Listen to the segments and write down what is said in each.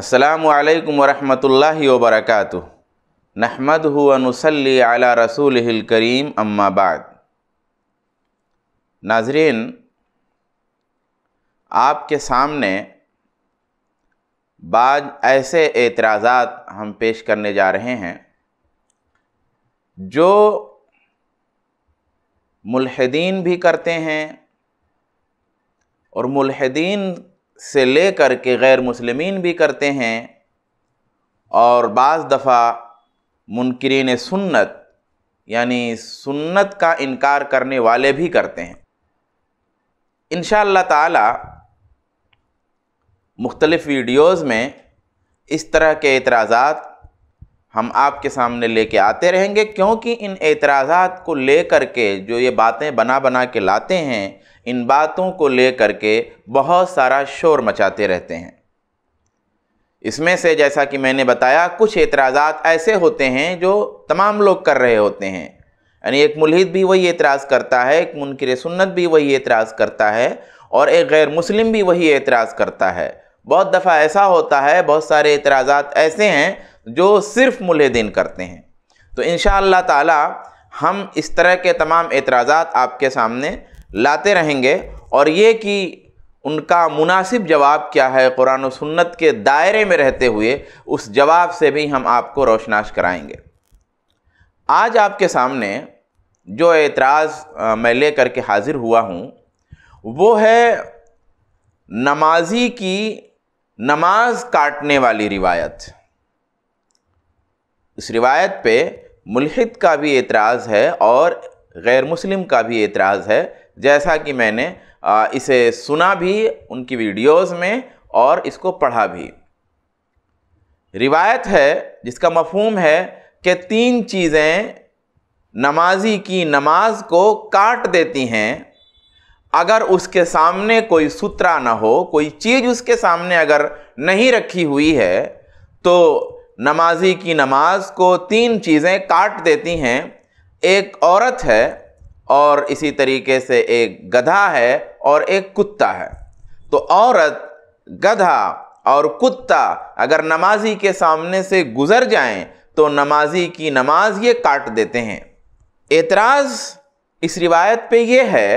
असलकम वरहमल वबरक नहमद हुनसली आला रसूल करीम अम्माबाद नाजरीन आपके सामने बाद ऐसे एतराज़ात हम पेश करने जा रहे हैं जो मुलहदीन भी करते हैं और मुलहदीन से ले के गैर मुसलमिन भी करते हैं और बाज़ दफ़ा मुनकरीन सुन्नत यानी सुन्नत का इनकार करने वाले भी करते हैं इन ताला मुख्तलिफ़ वीडियोज़ में इस तरह के एतराज़ात हम आपके सामने लेके आते रहेंगे क्योंकि इन एतराज़ात को लेकर के जो ये बातें बना बना के लाते हैं इन बातों को लेकर के बहुत सारा शोर मचाते रहते हैं इसमें से जैसा कि मैंने बताया कुछ एतराज़ात ऐसे होते हैं जो तमाम लोग कर रहे होते हैं यानी एक मुलहिद भी वही एतराज़ करता है एक मुनकर सुन्नत भी वही एतराज़ करता है और एक गैर मुस्लिम भी वही एतराज़ करता है बहुत दफ़ा ऐसा होता है बहुत सारे एतराज़ात ऐसे हैं जो सिर्फ मुलहदिन करते हैं तो इन ताला हम इस तरह के तमाम एतराज़ात आपके सामने लाते रहेंगे और ये कि उनका मुनासिब जवाब क्या है कुरान और सुन्नत के दायरे में रहते हुए उस जवाब से भी हम आपको रोशनाश कराएंगे आज आपके सामने जो एतराज़ मैं ले करके हाज़िर हुआ हूँ वो है नमाजी की नमाज काटने वाली रिवायत इस रिवायत पे मुलहिद का भी एतराज़ है और गैर मुस्लिम का भी एतराज़ है जैसा कि मैंने इसे सुना भी उनकी वीडियोस में और इसको पढ़ा भी रिवायत है जिसका मफहम है कि तीन चीज़ें नमाजी की नमाज को काट देती हैं अगर उसके सामने कोई सुतरा ना हो कोई चीज़ उसके सामने अगर नहीं रखी हुई है तो नमाजी की नमाज को तीन चीज़ें काट देती हैं एक औरत है और इसी तरीके से एक गधा है और एक कुत्ता है तो औरत गधा और कुत्ता अगर नमाजी के सामने से गुज़र जाएं तो नमाजी की नमाज ये काट देते हैं एतराज़ इस रिवायत पे ये है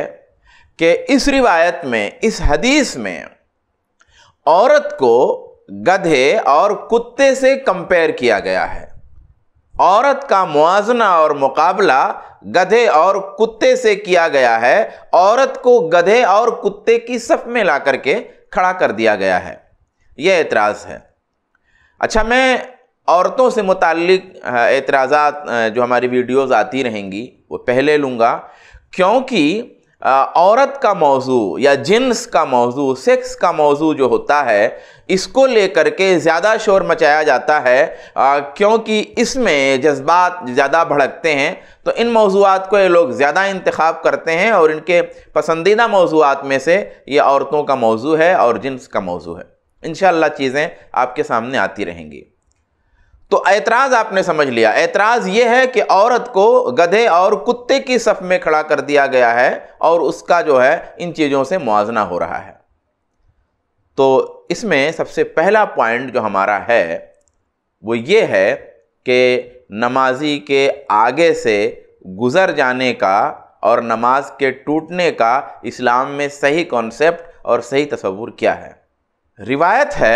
कि इस रिवायत में इस हदीस में औरत को गधे और कुत्ते से कंपेयर किया गया है औरत का मुआजना और मुकाबला गधे और कुत्ते से किया गया है औरत को गधे और कुत्ते की सफ में ला करके खड़ा कर दिया गया है यह एतराज़ है अच्छा मैं औरतों से मुतक एतराज़ात जो हमारी वीडियोज़ आती रहेंगी वो पहले लूँगा क्योंकि औरत का मौजू या जिन्स का मौजू सेक्स का मौजू जो होता है इसको लेकर के ज़्यादा शोर मचाया जाता है आ, क्योंकि इसमें जज्बात ज़्यादा भड़कते हैं तो इन मौजूद को ये लोग ज़्यादा इंतखब करते हैं और इनके पसंदीदा मौजूद में से ये औरतों का मौजू है और जिन्स का मौजू है इन चीज़ें आपके सामने आती रहेंगी तो ऐतराज़ आपने समझ लिया ऐतराज़ ये है कि औरत को गधे और कुत्ते की सफ़ में खड़ा कर दिया गया है और उसका जो है इन चीज़ों से मुआजना हो रहा है तो इसमें सबसे पहला पॉइंट जो हमारा है वो ये है कि नमाजी के आगे से गुज़र जाने का और नमाज के टूटने का इस्लाम में सही कॉन्सेप्ट और सही तस्वूर क्या है रिवायत है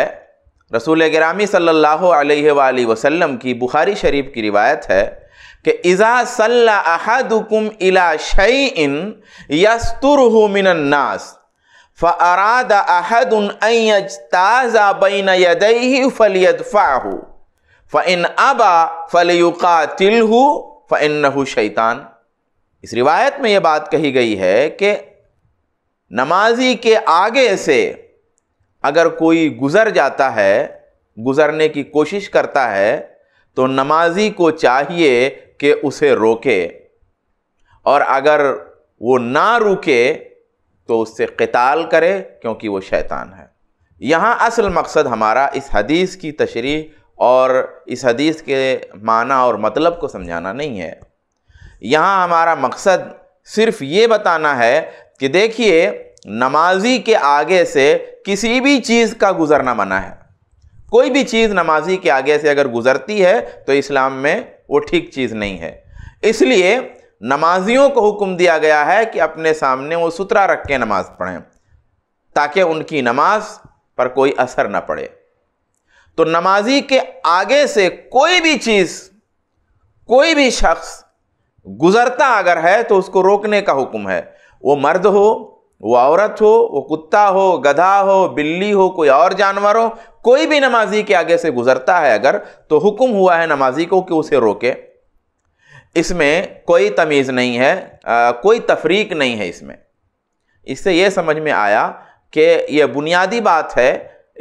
रसूल ग्रामी सल्लल्लाहु अलैहि वसल्लम की बुखारी शरीफ की रिवायत है कि इज़ा अहदुकुम इला शईन मिनन्नास फ़राद अहदताज़ा बैन यदई फ़लियदफ़ा फ़िन अबा फ़लयुका तिल हो फ़िन शैतान इस रिवायत में ये बात कही गई है कि नमाजी के आगे से अगर कोई गुज़र जाता है गुज़रने की कोशिश करता है तो नमाजी को चाहिए कि उसे रोके और अगर वो ना रुके तो उससे कताल करे क्योंकि वो शैतान है यहाँ असल मकसद हमारा इस हदीस की तशरी और इस हदीस के माना और मतलब को समझाना नहीं है यहाँ हमारा मकसद सिर्फ ये बताना है कि देखिए नमाजी के आगे से किसी भी चीज़ का गुजरना मना है कोई भी चीज़ नमाजी के आगे से अगर गुजरती है तो इस्लाम में वो ठीक चीज़ नहीं है इसलिए नमाजियों को हुक्म दिया गया है कि अपने सामने वो सुतरा रख के नमाज पढ़ें ताकि उनकी नमाज पर कोई असर ना पड़े तो नमाजी के आगे से कोई भी चीज़ कोई भी शख्स गुजरता अगर है तो उसको रोकने का हुक्म है वो मर्द हो वो औरत हो वो कुत्ता हो गधा हो बिल्ली हो कोई और जानवर हो कोई भी नमाजी के आगे से गुजरता है अगर तो हुक्म हुआ है नमाजी को कि उसे रोके इसमें कोई तमीज़ नहीं है आ, कोई तफरीक नहीं है इसमें इससे ये समझ में आया कि यह बुनियादी बात है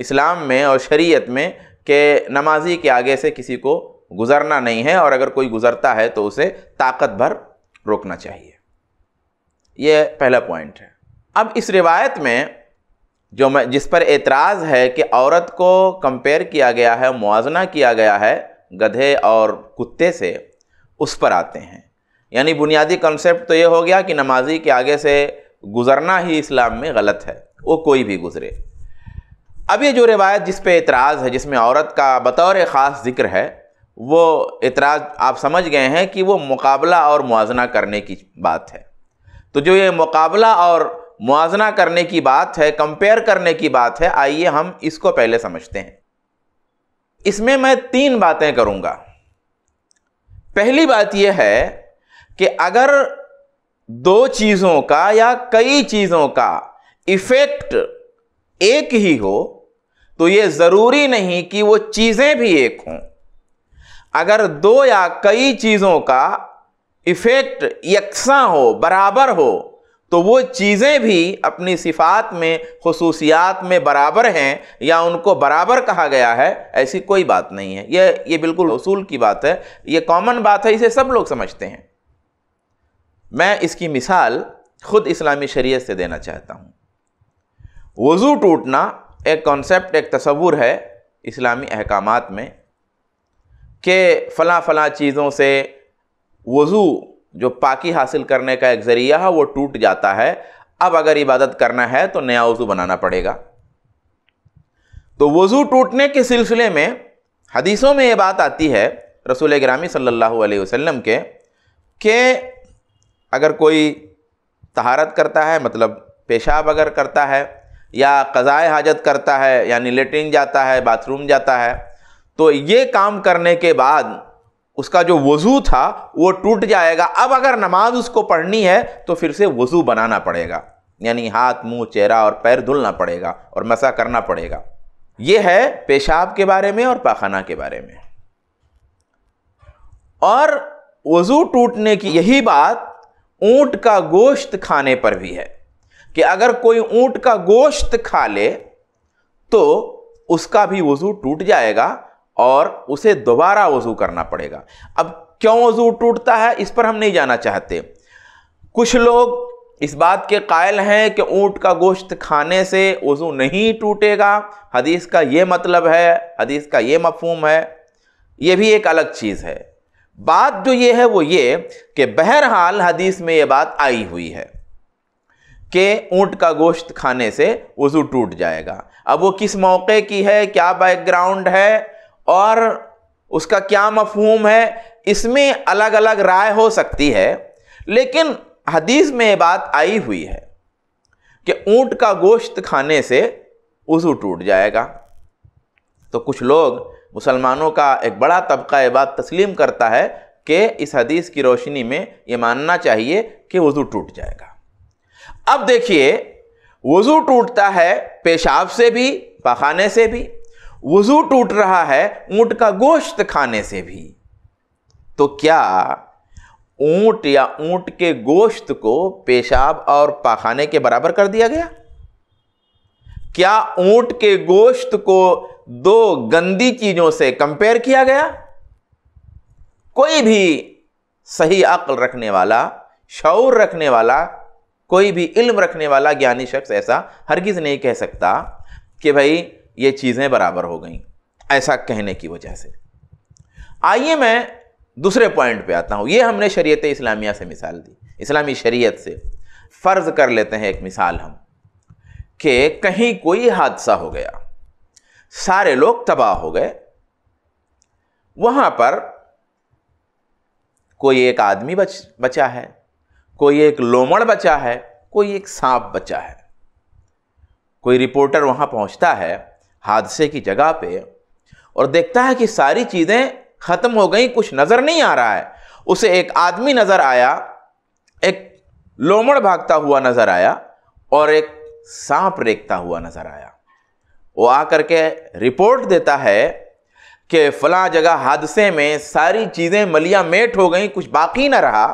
इस्लाम में और शरीयत में कि नमाजी के आगे से किसी को गुज़रना नहीं है और अगर कोई गुज़रता है तो उसे ताकत भर रोकना चाहिए यह पहला पॉइंट है अब इस रिवायत में जो मैं जिस पर एतराज़ है कि औरत को कंपेयर किया गया है मुआजना किया गया है गधे और कुत्ते से उस पर आते हैं यानी बुनियादी कॉन्सेप्ट तो ये हो गया कि नमाजी के आगे से गुज़रना ही इस्लाम में गलत है वो कोई भी गुज़रे अब ये जो रिवायत जिस पे एतराज़ है जिसमें औरत का बतौर ख़ास ज़िक्र है वो एतराज़ आप समझ गए हैं कि वो मुकाबला और मुआजना करने की बात है तो जो ये मुकाबला और मुआजना करने की बात है कंपेयर करने की बात है आइए हम इसको पहले समझते हैं इसमें मैं तीन बातें करूँगा पहली बात यह है कि अगर दो चीज़ों का या कई चीज़ों का इफ़ेक्ट एक ही हो तो ये ज़रूरी नहीं कि वो चीज़ें भी एक हों अगर दो या कई चीज़ों का इफ़ेक्ट यकसा हो बराबर हो तो वो चीज़ें भी अपनी सिफात में खसूसियात में बराबर हैं या उनको बराबर कहा गया है ऐसी कोई बात नहीं है ये ये बिल्कुल असूल की बात है ये कॉमन बात है इसे सब लोग समझते हैं मैं इसकी मिसाल खुद इस्लामी शरीयत से देना चाहता हूँ वज़ू टूटना एक कॉन्सेप्ट एक तस्वुर है इस्लामी अहकाम में कि फ़लाँ फ़लाँ चीज़ों से वज़ू जो पाकी हासिल करने का एक ज़रिया है वो टूट जाता है अब अगर इबादत करना है तो नया वज़ू बनाना पड़ेगा तो वज़ू टूटने के सिलसिले में हदीसों में ये बात आती है रसूल ग्रामी सल्लल्लाहु अलैहि वसल्लम के कि अगर कोई तहारत करता है मतलब पेशाब अगर करता है या कज़ाए हाजत करता है यानी लेटरिन जाता है बाथरूम जाता है तो ये काम करने के बाद उसका जो वज़ू था वो टूट जाएगा अब अगर नमाज उसको पढ़नी है तो फिर से वज़ू बनाना पड़ेगा यानी हाथ मुंह चेहरा और पैर धुलना पड़ेगा और मसा करना पड़ेगा ये है पेशाब के बारे में और पाखाना के बारे में और वज़ू टूटने की यही बात ऊँट का गोश्त खाने पर भी है कि अगर कोई ऊँट का गोश्त खा ले तो उसका भी वज़ू टूट जाएगा और उसे दोबारा वज़ू करना पड़ेगा अब क्यों वज़ू टूटता है इस पर हम नहीं जाना चाहते कुछ लोग इस बात के कायल हैं कि ऊँट का गोश्त खाने से वज़ू नहीं टूटेगा हदीस का ये मतलब है हदीस का ये मफहम है ये भी एक अलग चीज़ है बात जो ये है वो ये कि बहरहाल हदीस में ये बात आई हुई है कि ऊँट का गोश्त खाने से वज़ू टूट जाएगा अब वो किस मौके की है क्या बैकग्राउंड है और उसका क्या मफहूम है इसमें अलग अलग राय हो सकती है लेकिन हदीस में ये बात आई हुई है कि ऊंट का गोश्त खाने से उजू टूट जाएगा तो कुछ लोग मुसलमानों का एक बड़ा तबका ये बात तस्लीम करता है कि इस हदीस की रोशनी में ये मानना चाहिए कि वज़ू टूट जाएगा अब देखिए वज़ू टूटता है पेशाब से भी पखाने से भी वजू टूट रहा है ऊंट का गोश्त खाने से भी तो क्या ऊंट या ऊंट के गोश्त को पेशाब और पाखाने के बराबर कर दिया गया क्या ऊंट के गोश्त को दो गंदी चीजों से कंपेयर किया गया कोई भी सही अक्ल रखने वाला शौर रखने वाला कोई भी इल्म रखने वाला ज्ञानी शख्स ऐसा हरगिज़ नहीं कह सकता कि भाई ये चीज़ें बराबर हो गई ऐसा कहने की वजह से आइए मैं दूसरे पॉइंट पे आता हूँ ये हमने शरीयत इस्लामिया से मिसाल दी इस्लामी शरीयत से फ़र्ज़ कर लेते हैं एक मिसाल हम कि कहीं कोई हादसा हो गया सारे लोग तबाह हो गए वहाँ पर कोई एक आदमी बच बचा है कोई एक लोमड़ बचा है कोई एक सांप बचा है कोई रिपोर्टर वहाँ पहुँचता है हादसे की जगह पे और देखता है कि सारी चीज़ें ख़त्म हो गई कुछ नज़र नहीं आ रहा है उसे एक आदमी नज़र आया एक लोमड़ भागता हुआ नज़र आया और एक सांप रेखता हुआ नज़र आया वो आकर के रिपोर्ट देता है कि फला जगह हादसे में सारी चीज़ें मलिया मेट हो गई कुछ बाकी ना रहा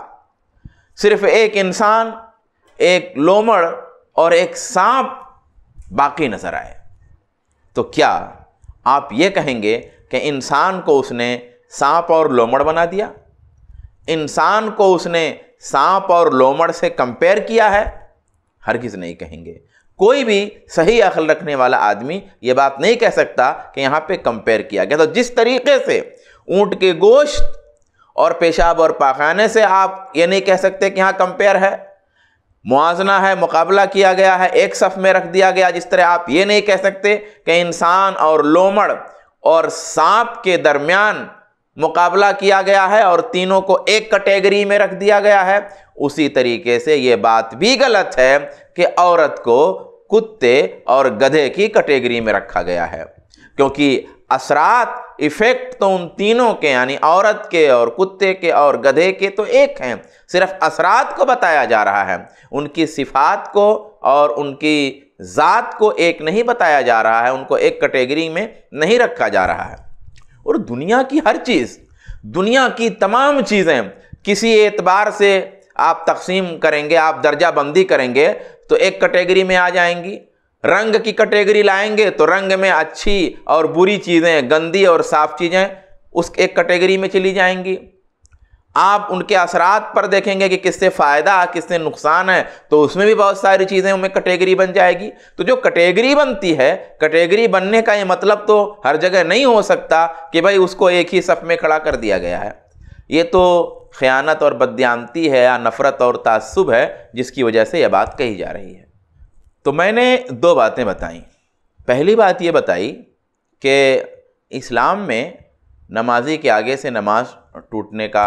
सिर्फ एक इंसान एक लोमड़ और एक सांप बाकी नज़र आए तो क्या आप ये कहेंगे कि इंसान को उसने सांप और लोमड़ बना दिया इंसान को उसने सांप और लोमड़ से कंपेयर किया है हरगिज़ नहीं कहेंगे कोई भी सही अखल रखने वाला आदमी ये बात नहीं कह सकता कि यहाँ पे कंपेयर किया गया तो जिस तरीके से ऊँट के गोश्त और पेशाब और पाखाने से आप ये नहीं कह सकते कि यहाँ कंपेयर है मुआजना है मुकाबला किया गया है एक सफ़ में रख दिया गया जिस तरह आप ये नहीं कह सकते कि इंसान और लोमड़ और सांप के दरमियान मुकाबला किया गया है और तीनों को एक कैटेगरी में रख दिया गया है उसी तरीके से ये बात भी गलत है कि औरत को कुत्ते और गधे की कैटेगरी में रखा गया है क्योंकि असरात इफ़ेक्ट तो उन तीनों के यानी औरत के और कुत्ते के और गधे के तो एक हैं सिर्फ असरात को बताया जा रहा है उनकी सिफात को और उनकी ज़ात को एक नहीं बताया जा रहा है उनको एक कैटेगरी में नहीं रखा जा रहा है और दुनिया की हर चीज़ दुनिया की तमाम चीज़ें किसी एतबार से आप तकसीम करेंगे आप दर्जा बंदी करेंगे तो एक कैटेगरी में आ जाएंगी रंग की कैटेगरी लाएंगे तो रंग में अच्छी और बुरी चीज़ें गंदी और साफ चीज़ें उस एक कैटेगरी में चली जाएंगी आप उनके असरात पर देखेंगे कि किससे फ़ायदा किससे नुकसान है तो उसमें भी बहुत सारी चीज़ें उनमें कैटेगरी बन जाएगी तो जो कैटेगरी बनती है कैटेगरी बनने का ये मतलब तो हर जगह नहीं हो सकता कि भाई उसको एक ही सफ़ में खड़ा कर दिया गया है ये तो ख़यानत और बदयानती है या नफ़रत और तसब है जिसकी वजह से यह बात कही जा रही है तो मैंने दो बातें बताई पहली बात ये बताई कि इस्लाम में नमाजी के आगे से नमाज टूटने का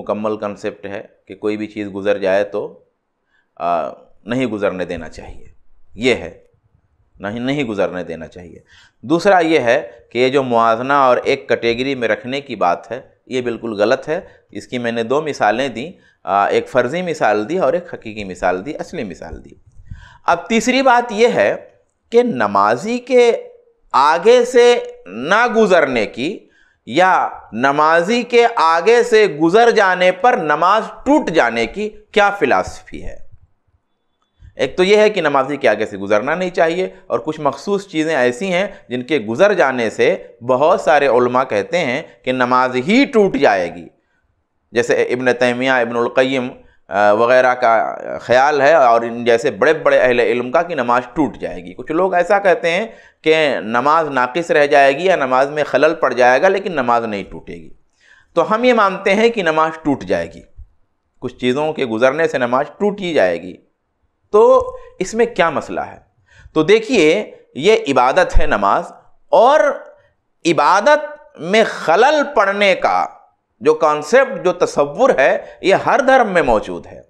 मुकम्मल कंसेप्ट है कि कोई भी चीज़ गुज़र जाए तो आ, नहीं गुज़रने देना चाहिए ये है नहीं नहीं गुज़रने देना चाहिए दूसरा ये है कि ये जो मुआजना और एक कैटेगरी में रखने की बात है ये बिल्कुल गलत है इसकी मैंने दो मिसालें दी एक फ़र्ज़ी मिसाल दी और एक हकीकी मिसाल दी असली मिसाल दी अब तीसरी बात यह है कि नमाजी के आगे से ना गुज़रने की या नमाजी के आगे से गुज़र जाने पर नमाज टूट जाने की क्या फ़िलासफ़ी है एक तो यह है कि नमाजी के आगे से गुजरना नहीं चाहिए और कुछ मखसूस चीज़ें ऐसी हैं जिनके गुज़र जाने से बहुत सारे उलमा कहते हैं कि नमाज ही टूट जाएगी जैसे इबन तैमिया इबनकैम वगैरह का ख्याल है और इन जैसे बड़े बड़े अहल इल्म का कि नमाज टूट जाएगी कुछ लोग ऐसा कहते हैं कि नमाज नाकिस रह जाएगी या नमाज में खलल पड़ जाएगा लेकिन नमाज नहीं टूटेगी तो हम ये मानते हैं कि नमाज टूट जाएगी कुछ चीज़ों के गुजरने से नमाज टूट ही जाएगी तो इसमें क्या मसला है तो देखिए ये इबादत है नमाज और इबादत में खलल पड़ने का जो कॉन्सेप्ट जो तस्वुर है ये हर धर्म में मौजूद है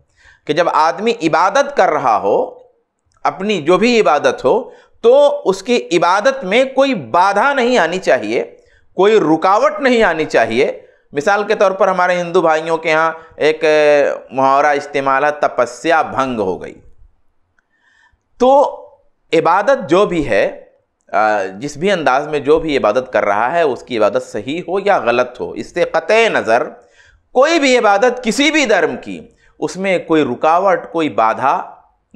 कि जब आदमी इबादत कर रहा हो अपनी जो भी इबादत हो तो उसकी इबादत में कोई बाधा नहीं आनी चाहिए कोई रुकावट नहीं आनी चाहिए मिसाल के तौर पर हमारे हिंदू भाइयों के यहाँ एक मुहावरा इस्तेमाल है तपस्या भंग हो गई तो इबादत जो भी है जिस भी अंदाज में जो भी इबादत कर रहा है उसकी इबादत सही हो या गलत हो इससे क़त नज़र कोई भी इबादत किसी भी धर्म की उसमें कोई रुकावट कोई बाधा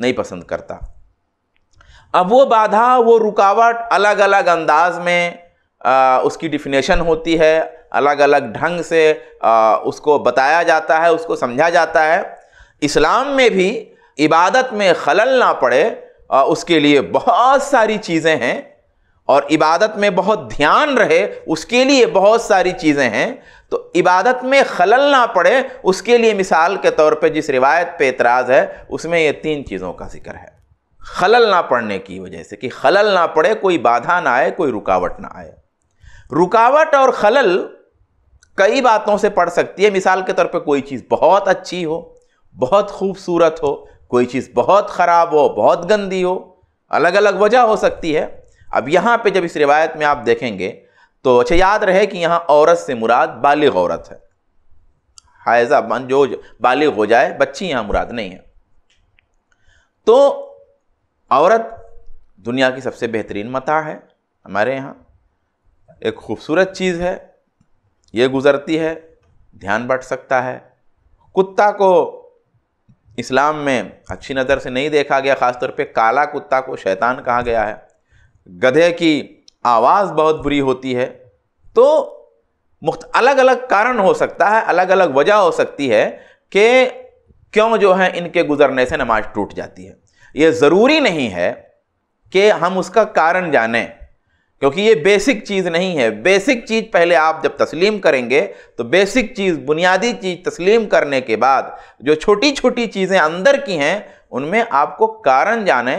नहीं पसंद करता अब वो बाधा वो रुकावट अलग अलग अंदाज में आ, उसकी डिफिनेशन होती है अलग अलग ढंग से आ, उसको बताया जाता है उसको समझा जाता है इस्लाम में भी इबादत में खलल ना पड़े आ, उसके लिए बहुत सारी चीज़ें हैं और इबादत में बहुत ध्यान रहे उसके लिए बहुत सारी चीज़ें हैं तो इबादत में खलल ना पड़े उसके लिए मिसाल के तौर पे जिस रिवायत पे एतराज़ है उसमें ये तीन चीज़ों का जिक्र है खलल ना पड़ने की वजह से कि खलल ना पड़े कोई बाधा ना आए कोई रुकावट ना आए रुकावट और खलल कई बातों से पड़ सकती है मिसाल के तौर पे कोई चीज़ बहुत अच्छी हो बहुत खूबसूरत हो कोई चीज़ बहुत ख़राब हो बहुत गंदी हो अलग अलग वजह हो सकती है अब यहाँ पे जब इस रिवायत में आप देखेंगे तो अच्छा याद रहे कि यहाँ औरत से मुराद बालिग औरत है मन जो बालिग हो जाए बच्ची यहाँ मुराद नहीं है तो औरत दुनिया की सबसे बेहतरीन मता है हमारे यहाँ एक खूबसूरत चीज़ है ये गुज़रती है ध्यान बट सकता है कुत्ता को इस्लाम में अच्छी नज़र से नहीं देखा गया ख़ासतौर पे काला कुत्ता को शैतान कहा गया है गधे की आवाज़ बहुत बुरी होती है तो मुख्त अलग अलग कारण हो सकता है अलग अलग वजह हो सकती है कि क्यों जो है इनके गुजरने से नमाज टूट जाती है ये ज़रूरी नहीं है कि हम उसका कारण जानें क्योंकि ये बेसिक चीज़ नहीं है बेसिक चीज़ पहले आप जब तस्लीम करेंगे तो बेसिक चीज़ बुनियादी चीज़ तस्लीम करने के बाद जो छोटी छोटी चीज़ें अंदर की हैं उनमें आपको कारण जाने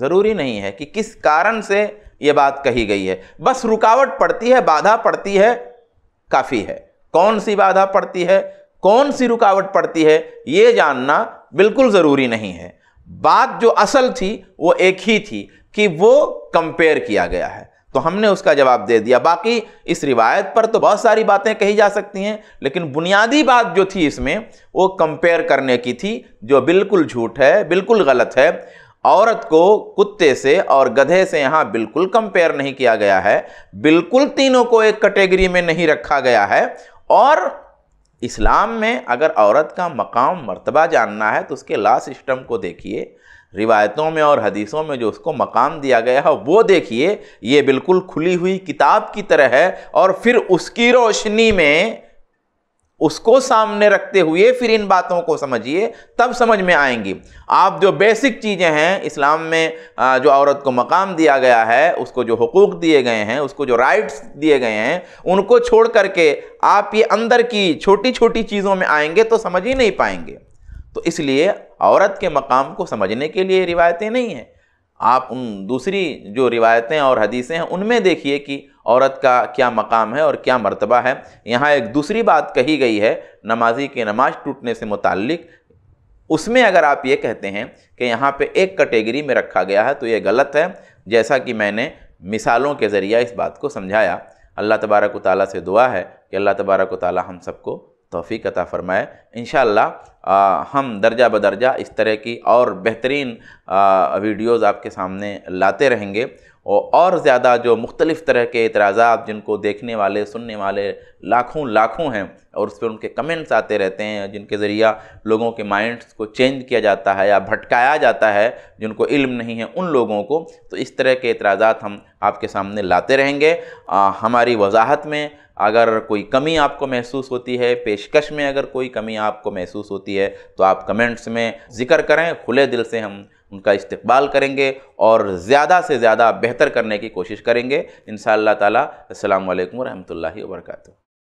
ज़रूरी नहीं है कि किस कारण से ये बात कही गई है बस रुकावट पड़ती है बाधा पड़ती है काफ़ी है कौन सी बाधा पड़ती है कौन सी रुकावट पड़ती है ये जानना बिल्कुल ज़रूरी नहीं है बात जो असल थी वो एक ही थी कि वो कंपेयर किया गया है तो हमने उसका जवाब दे दिया बाकी इस रिवायत पर तो बहुत सारी बातें कही जा सकती हैं लेकिन बुनियादी बात जो थी इसमें वो कंपेयर करने की थी जो बिल्कुल झूठ है बिल्कुल गलत है औरत को कुत्ते से और गधे से यहाँ बिल्कुल कंपेयर नहीं किया गया है बिल्कुल तीनों को एक कैटेगरी में नहीं रखा गया है और इस्लाम में अगर औरत का मकाम मर्तबा जानना है तो उसके ला सिस्टम को देखिए रिवायतों में और हदीसों में जो उसको मकाम दिया गया है वो देखिए ये बिल्कुल खुली हुई किताब की तरह है और फिर उसकी रोशनी में उसको सामने रखते हुए फिर इन बातों को समझिए तब समझ में आएंगी आप जो बेसिक चीज़ें हैं इस्लाम में जो औरत को मकाम दिया गया है उसको जो हकूक़ दिए गए हैं उसको जो राइट्स दिए गए हैं उनको छोड़ करके आप ये अंदर की छोटी छोटी चीज़ों में आएंगे तो समझ ही नहीं पाएंगे तो इसलिए औरत के मकाम को समझने के लिए रिवायतें नहीं हैं आप उन दूसरी जो रिवायतें और हदीसें हैं उनमें देखिए कि औरत का क्या मकाम है और क्या मर्तबा है यहाँ एक दूसरी बात कही गई है नमाजी की नमाज टूटने से मुतक उसमें अगर आप ये कहते हैं कि यहाँ पे एक कैटेगरी में रखा गया है तो ये गलत है जैसा कि मैंने मिसालों के ज़रिए इस बात को समझाया अल्लाह तबारक ताली से दुआ है कि अल्लाह तबारक ताली हम सबको तोफ़ी अता फ़रमाए इन हम दर्जा बदर्जा इस तरह की और बेहतरीन वीडियोज़ आपके सामने लाते रहेंगे और ज़्यादा जो मुख्तलिफ़ तरह के इतराज़ा जिनको देखने वाले सुनने वाले लाखों लाखों हैं और उस पर उनके कमेंट्स आते रहते हैं जिनके ज़रिया लोगों के माइंड्स को चेंज किया जाता है या भटकाया जाता है जिनको इल्म नहीं है उन लोगों को तो इस तरह के इतराज़ा हम आपके सामने लाते रहेंगे आ, हमारी वजाहत में अगर कोई कमी आपको महसूस होती है पेशकश में अगर कोई कमी आपको महसूस होती है तो आप कमेंट्स में ज़िक्र करें खुले दिल से हम उनका इस्तबाल करेंगे और ज़्यादा से ज़्यादा बेहतर करने की कोशिश करेंगे इन शाह अस्सलाम वरहमल वर्का